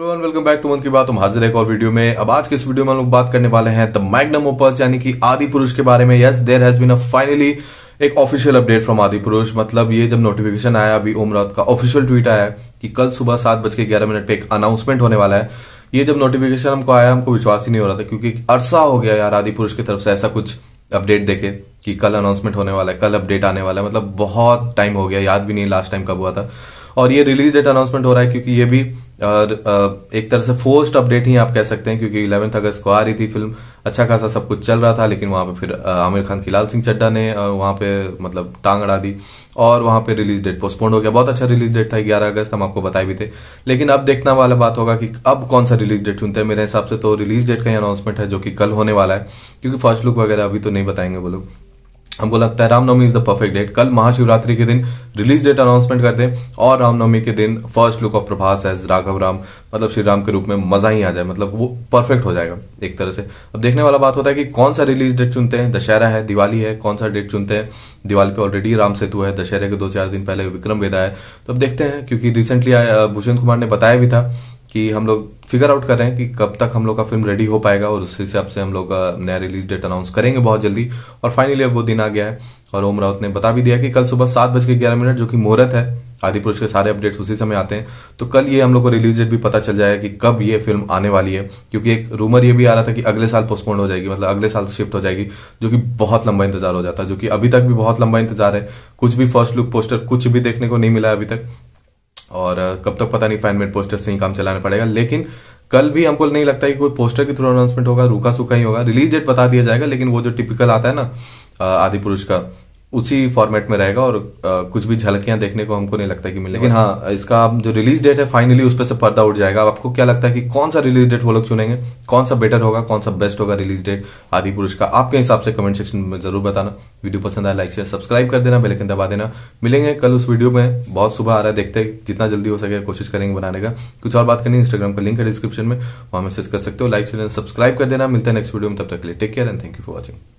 everyone welcome back to मन की बात हम हाजिर है एक और वीडियो में अब आज के इस वीडियो में हम लोग बात करने वाले हैं द मैग्नम ओपस यानी कि आदि पुरुष के बारे में yes there has been a finally एक official update from Adipurush मतलब ये जब नोटिफिकेशन आया अभी उमरात का ऑफिशियल ट्वीट आया कि कल सुबह सात बज के ग्यारह मिनट पे एक अनाउंसमेंट होने वाला है ये जब नोटिफिकेशन हमको आया हमको विश्वास ही नहीं हो रहा था क्योंकि अरसा हो गया यार आदि पुरुष की तरफ से ऐसा कुछ अपडेट देखे कि कल अनाउंसमेंट होने वाला है कल अपडेट आने वाला है मतलब बहुत टाइम हो गया याद भी नहीं लास्ट टाइम कब हुआ था और ये रिलीज डेट अनाउंसमेंट हो रहा है क्योंकि ये भी और एक तरह से फोर्स्ट अपडेट ही आप कह सकते हैं क्योंकि इलेवंथ अगस्त को आ रही थी फिल्म अच्छा खासा सब कुछ चल रहा था लेकिन वहाँ पे फिर आमिर खान की लाल सिंह चड्डा ने वहाँ पे मतलब टांग अड़ा दी और वहाँ पे रिलीज डेट पोस्टपोन्ड हो गया बहुत अच्छा रिलीज डेट था ग्यारह अगस्त हम आपको बताए भी थे लेकिन अब देखना वाला बात होगा कि अब कौन सा रिलीज डेट चुनते हैं मेरे हिसाब से तो रिलीज डेट का ही अनाउंसमेंट है जो कि कल होने वाला है क्योंकि फर्स्ट लुक वगैरह अभी तो नहीं बताएंगे वो लोग हमको लगता है Ram Navami is the perfect date कल महाशिवरात्रि के दिन रिलीज डेट अनाउंसमेंट कर दें और रामनवमी के दिन first look of Prabhas as Raghav Ram मतलब श्री राम के रूप में मजा ही आ जाए मतलब वो परफेक्ट हो जाएगा एक तरह से अब देखने वाला बात होता है कि कौन सा रिलीज डेट चुनते हैं दशहरा है दिवाली है कौन सा डेट चुनते हैं दिवाली पे ऑलरेडी राम सेतु है दशहरे के दो चार दिन पहले विक्रम वेदा है तो अब देखते हैं क्योंकि रिसेंटली भूषण कुमार ने बताया भी था कि हम लोग फिगर आउट कर रहे हैं कि कब तक हम लोग का फिल्म रेडी हो पाएगा और उस हिसाब से हम लोग का नया रिलीज डेट अनाउंस करेंगे बहुत जल्दी और फाइनली अब वो दिन आ गया है और ओम राउत ने बता भी दिया कि कल सुबह सात बज के ग्यारह मिनट जो कि मुहूर्त है आदिपुरुष के सारे अपडेट्स उसी समय आते हैं तो कल ये हम लोग को रिलीज डेट भी पता चल जाएगा कि कब ये फिल्म आने वाली है क्योंकि एक रूमर ये भी आ रहा था कि अगले साल पोस्टपोन हो जाएगी मतलब अगले साल शिफ्ट तो हो जाएगी जो कि बहुत लंबा इंतजार हो जाता है जो कि अभी तक भी बहुत लंबा इंतजार है कुछ भी फर्स्ट लुक पोस्टर कुछ भी देखने को नहीं मिला अभी तक और कब तक पता नहीं मेड पोस्टर से ही काम चलाना पड़ेगा लेकिन कल भी हमको नहीं लगता है कि कोई पोस्टर के थ्रू अनाउंसमेंट होगा रूखा सूखा ही होगा रिलीज डेट बता दिया जाएगा लेकिन वो जो टिपिकल आता है ना आदि पुरुष का उसी फॉर्मेट में रहेगा और आ, कुछ भी झलकियां देखने को हमको नहीं लगता कि मिले लेकिन हाँ इसका जो रिलीज डेट है फाइनली उस पर से पर्दा उठ जाएगा अब आपको क्या लगता है कि कौन सा रिलीज डेट वो लोग चुनेंगे कौन सा बेटर होगा कौन सा बेस्ट होगा रिलीज डेट आदि पुरुष का आपके हिसाब से कमेंट सेक्शन में जरूर बताना वीडियो पसंद आया लाइक शेयर सब्सक्राइब कर देना बेलेकिन दबा देना मिलेंगे कल उस वीडियो में बहुत सुबह आ रहा है देखते हैं जितना जल्दी हो सके कोशिश करेंगे बनाने का कुछ और बात करनी इंस्टाग्राम का लिंक है डिस्क्रिप्शन में वहाँ मैसेज कर सकते हो लाइक शेयर सब्सक्राइब कर देना मिलता है नेक्स्ट वीडियो में तब तक के लिए take care and thank you for watching